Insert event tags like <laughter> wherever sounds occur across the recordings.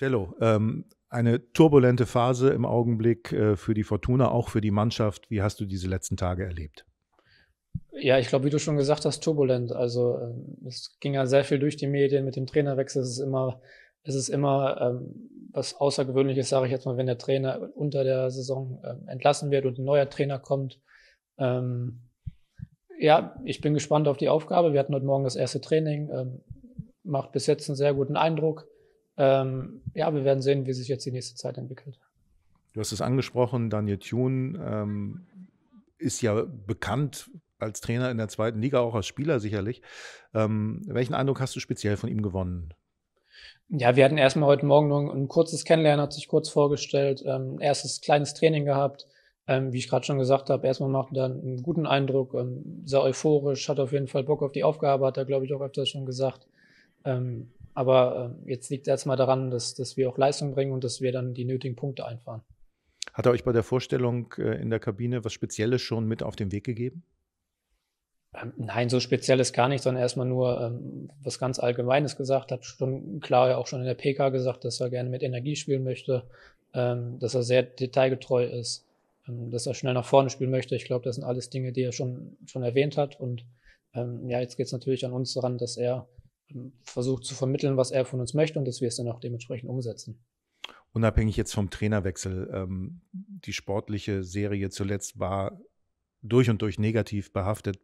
Cello, ähm, eine turbulente Phase im Augenblick äh, für die Fortuna, auch für die Mannschaft. Wie hast du diese letzten Tage erlebt? Ja, ich glaube, wie du schon gesagt hast, turbulent. Also äh, es ging ja sehr viel durch die Medien mit dem Trainerwechsel. Es ist immer, es ist immer ähm, was Außergewöhnliches, sage ich jetzt mal, wenn der Trainer unter der Saison äh, entlassen wird und ein neuer Trainer kommt. Ähm, ja, ich bin gespannt auf die Aufgabe. Wir hatten heute Morgen das erste Training, ähm, macht bis jetzt einen sehr guten Eindruck. Ähm, ja, wir werden sehen, wie sich jetzt die nächste Zeit entwickelt. Du hast es angesprochen, Daniel Thune ähm, ist ja bekannt als Trainer in der zweiten Liga, auch als Spieler sicherlich. Ähm, welchen Eindruck hast du speziell von ihm gewonnen? Ja, wir hatten erstmal heute Morgen nur ein kurzes Kennenlernen, hat sich kurz vorgestellt, ähm, erstes kleines Training gehabt. Ähm, wie ich gerade schon gesagt habe, erstmal macht er einen guten Eindruck, ähm, sehr euphorisch, hat auf jeden Fall Bock auf die Aufgabe, hat er, glaube ich, auch öfters schon gesagt. Ähm, aber äh, jetzt liegt es erstmal daran, dass, dass wir auch Leistung bringen und dass wir dann die nötigen Punkte einfahren. Hat er euch bei der Vorstellung äh, in der Kabine was Spezielles schon mit auf den Weg gegeben? Ähm, nein, so Spezielles gar nicht, sondern erstmal nur ähm, was ganz Allgemeines gesagt. Hat schon klar ja auch schon in der PK gesagt, dass er gerne mit Energie spielen möchte, ähm, dass er sehr detailgetreu ist, ähm, dass er schnell nach vorne spielen möchte. Ich glaube, das sind alles Dinge, die er schon, schon erwähnt hat. Und ähm, ja, jetzt geht es natürlich an uns daran, dass er versucht zu vermitteln, was er von uns möchte und dass wir es dann auch dementsprechend umsetzen. Unabhängig jetzt vom Trainerwechsel, ähm, die sportliche Serie zuletzt war durch und durch negativ behaftet,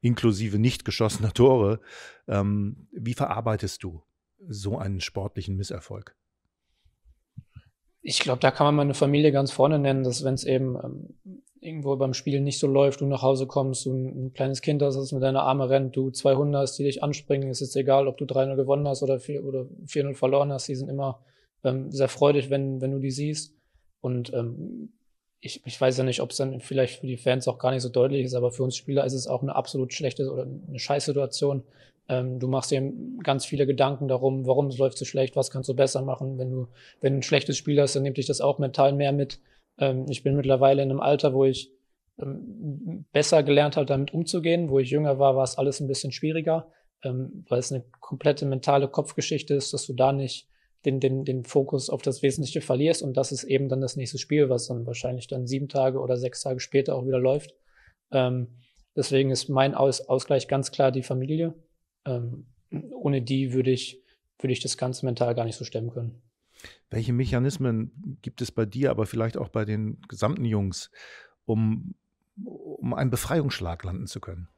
inklusive nicht geschossener <laughs> Tore. Ähm, wie verarbeitest du so einen sportlichen Misserfolg? ich glaube, da kann man meine Familie ganz vorne nennen, dass wenn es eben ähm, irgendwo beim Spielen nicht so läuft, du nach Hause kommst, du ein, ein kleines Kind hast, das mit deiner Arme rennt, du 200 hast, die dich anspringen, es ist egal, ob du 3-0 gewonnen hast oder 4-0 verloren hast, die sind immer ähm, sehr freudig, wenn, wenn du die siehst. Und ähm, ich, ich weiß ja nicht, ob es dann vielleicht für die Fans auch gar nicht so deutlich ist, aber für uns Spieler ist es auch eine absolut schlechte oder eine Scheißsituation. Ähm, du machst dir ganz viele Gedanken darum, warum läuft so schlecht, was kannst du besser machen. Wenn du, wenn du ein schlechtes Spiel hast, dann nimmt dich das auch mental mehr mit. Ähm, ich bin mittlerweile in einem Alter, wo ich ähm, besser gelernt habe, damit umzugehen. Wo ich jünger war, war es alles ein bisschen schwieriger, ähm, weil es eine komplette mentale Kopfgeschichte ist, dass du da nicht den, den, den Fokus auf das Wesentliche verlierst und das ist eben dann das nächste Spiel, was dann wahrscheinlich dann sieben Tage oder sechs Tage später auch wieder läuft. Ähm, deswegen ist mein Aus Ausgleich ganz klar die Familie. Ähm, ohne die würde ich, würde ich das Ganze mental gar nicht so stemmen können. Welche Mechanismen gibt es bei dir, aber vielleicht auch bei den gesamten Jungs, um, um einen Befreiungsschlag landen zu können?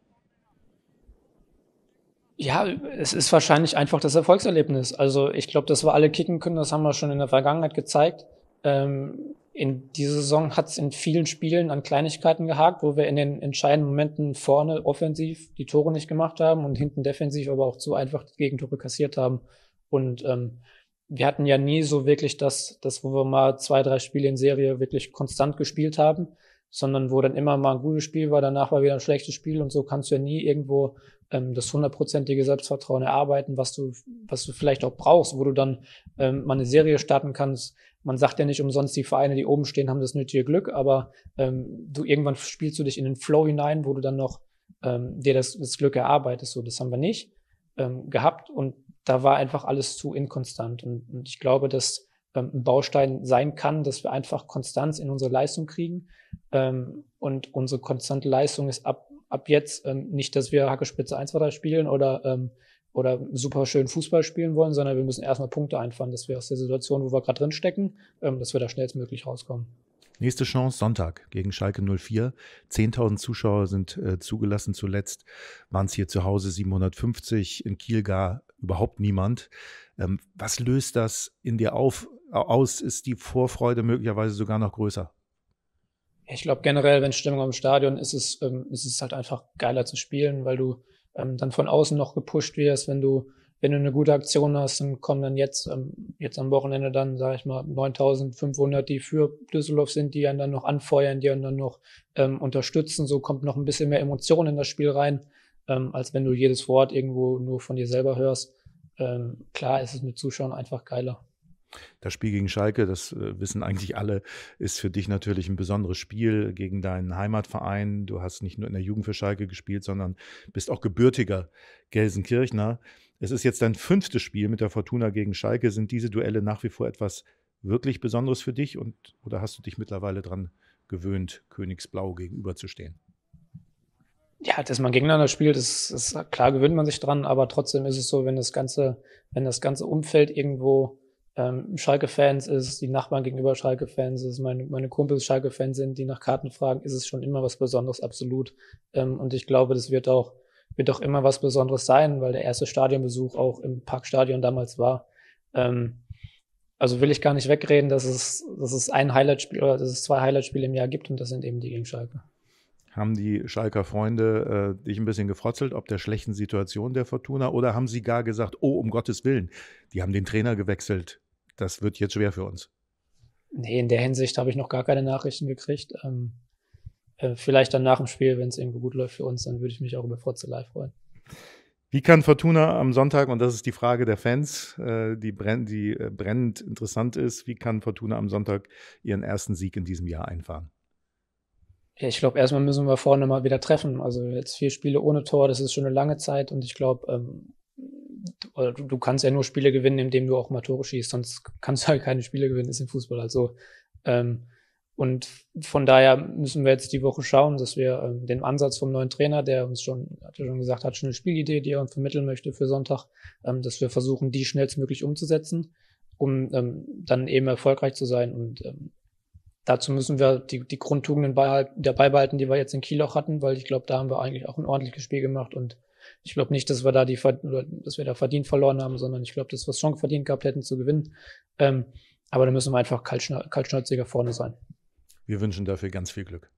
Ja, es ist wahrscheinlich einfach das Erfolgserlebnis. Also ich glaube, dass wir alle kicken können, das haben wir schon in der Vergangenheit gezeigt. Ähm, in dieser Saison hat es in vielen Spielen an Kleinigkeiten gehakt, wo wir in den entscheidenden Momenten vorne offensiv die Tore nicht gemacht haben und hinten defensiv aber auch zu einfach die Gegentore kassiert haben. Und ähm, wir hatten ja nie so wirklich das, das, wo wir mal zwei, drei Spiele in Serie wirklich konstant gespielt haben sondern wo dann immer mal ein gutes Spiel war, danach war wieder ein schlechtes Spiel und so kannst du ja nie irgendwo ähm, das hundertprozentige Selbstvertrauen erarbeiten, was du, was du vielleicht auch brauchst, wo du dann ähm, mal eine Serie starten kannst. Man sagt ja nicht umsonst, die Vereine, die oben stehen, haben das nötige Glück, aber ähm, du irgendwann spielst du dich in den Flow hinein, wo du dann noch ähm, dir das, das Glück erarbeitest. So, das haben wir nicht ähm, gehabt und da war einfach alles zu inkonstant. Und, und ich glaube, dass ähm, ein Baustein sein kann, dass wir einfach Konstanz in unsere Leistung kriegen. Ähm, und unsere konstante Leistung ist ab, ab jetzt ähm, nicht, dass wir Hackespitze 1, 2, 3 spielen oder, oder super schön Fußball spielen wollen, sondern wir müssen erstmal Punkte einfahren, dass wir aus der Situation, wo wir gerade drin stecken, dass wir da schnellstmöglich rauskommen. Nächste Chance Sonntag gegen Schalke 04. 10.000 Zuschauer sind äh, zugelassen. Zuletzt waren es hier zu Hause 750, in Kiel gar überhaupt niemand. Ähm, was löst das in dir auf, aus ist die Vorfreude möglicherweise sogar noch größer. Ich glaube generell, wenn Stimmung im Stadion ist, ist es, ähm, ist es halt einfach geiler zu spielen, weil du ähm, dann von außen noch gepusht wirst, wenn du wenn du eine gute Aktion hast, dann kommen dann jetzt, ähm, jetzt am Wochenende dann, sage ich mal, 9500, die für Düsseldorf sind, die einen dann noch anfeuern, die einen dann noch ähm, unterstützen. So kommt noch ein bisschen mehr Emotion in das Spiel rein, ähm, als wenn du jedes Wort irgendwo nur von dir selber hörst. Ähm, klar ist es mit Zuschauern einfach geiler. Das Spiel gegen Schalke, das äh, wissen eigentlich alle, ist für dich natürlich ein besonderes Spiel gegen deinen Heimatverein. Du hast nicht nur in der Jugend für Schalke gespielt, sondern bist auch gebürtiger Gelsenkirchner. Es ist jetzt dein fünftes Spiel mit der Fortuna gegen Schalke. Sind diese Duelle nach wie vor etwas wirklich Besonderes für dich und oder hast du dich mittlerweile daran gewöhnt, Königsblau gegenüberzustehen? Ja, dass man gegeneinander spielt, ist, ist klar gewöhnt man sich dran, aber trotzdem ist es so, wenn das ganze, wenn das ganze Umfeld irgendwo ähm, Schalke-Fans ist, die Nachbarn gegenüber Schalke-Fans ist, meine, meine Kumpels Schalke-Fans sind, die nach Karten fragen, ist es schon immer was Besonderes, absolut. Ähm, und ich glaube, das wird auch, wird auch immer was Besonderes sein, weil der erste Stadionbesuch auch im Parkstadion damals war. Ähm, also will ich gar nicht wegreden, dass es, dass es ein Highlightspiel oder dass es zwei Highlightspiele im Jahr gibt und das sind eben die gegen Schalke haben die Schalker Freunde äh, dich ein bisschen gefrotzelt, ob der schlechten Situation der Fortuna, oder haben sie gar gesagt, oh, um Gottes Willen, die haben den Trainer gewechselt, das wird jetzt schwer für uns. Nee, in der Hinsicht habe ich noch gar keine Nachrichten gekriegt. Ähm, äh, vielleicht dann nach dem Spiel, wenn es irgendwie gut läuft für uns, dann würde ich mich auch über Fotze live freuen. Wie kann Fortuna am Sonntag, und das ist die Frage der Fans, äh, die, brenn, die äh, brennend interessant ist, wie kann Fortuna am Sonntag ihren ersten Sieg in diesem Jahr einfahren? Ich glaube, erstmal müssen wir vorne mal wieder treffen. Also jetzt vier Spiele ohne Tor, das ist schon eine lange Zeit und ich glaube, ähm, du kannst ja nur Spiele gewinnen, indem du auch mal Tore schießt, sonst kannst du halt keine Spiele gewinnen, ist im Fußball halt so. Ähm, und von daher müssen wir jetzt die Woche schauen, dass wir ähm, den Ansatz vom neuen Trainer, der uns schon, hat schon gesagt, hat schon eine Spielidee, die er uns vermitteln möchte für Sonntag, ähm, dass wir versuchen, die schnellstmöglich umzusetzen, um ähm, dann eben erfolgreich zu sein. Und ähm, dazu müssen wir die, die Grundtugenden behalten, die wir jetzt in Kiel auch hatten, weil ich glaube, da haben wir eigentlich auch ein ordentliches Spiel gemacht und ich glaube nicht, dass wir da die oder dass wir da verdient verloren haben, sondern ich glaube, dass wir es schon verdient gehabt hätten zu gewinnen. Ähm, aber da müssen wir einfach kaltschnäuziger vorne sein. Wir wünschen dafür ganz viel Glück.